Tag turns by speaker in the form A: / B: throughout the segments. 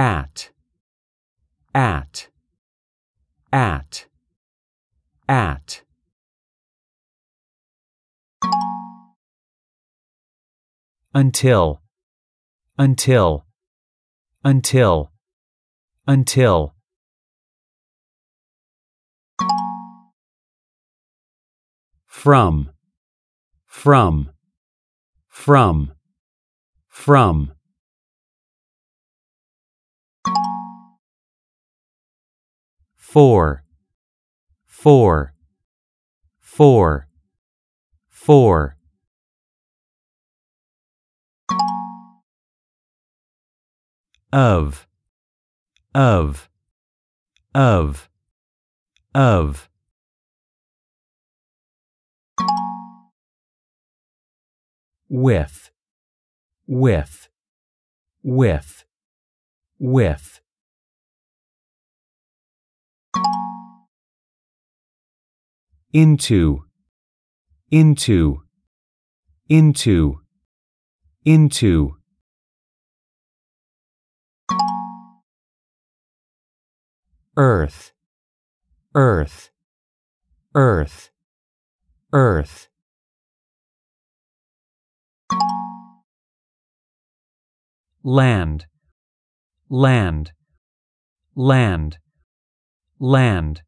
A: at at at at until until until until from from from from four, four, four, four. Of, of, of, of. With, with, with, with into into into into earth earth earth earth land land land Land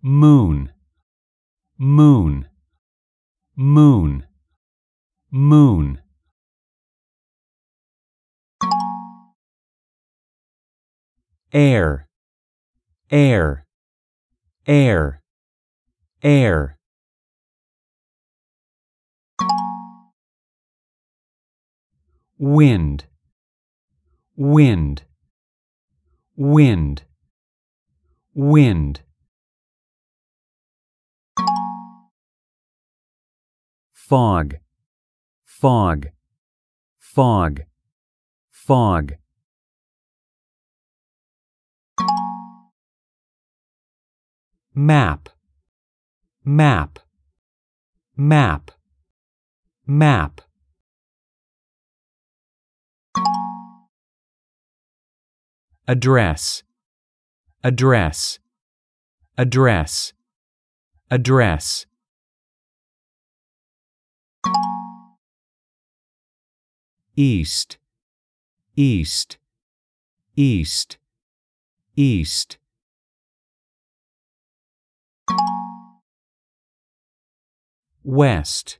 A: Moon Moon Moon Moon Air Air Air Air wind wind, wind, wind. Fog, fog, fog, fog. Map, map, map, map. address, address, address, address. East, east, east, east. West,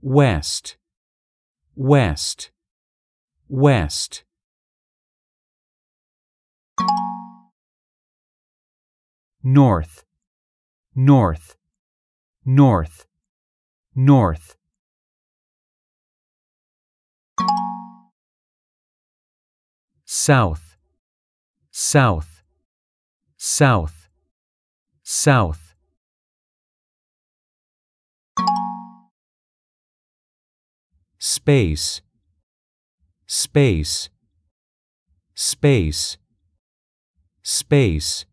A: west, west, west. north, north, north, north. South, south, south, south. Space, space, space, space.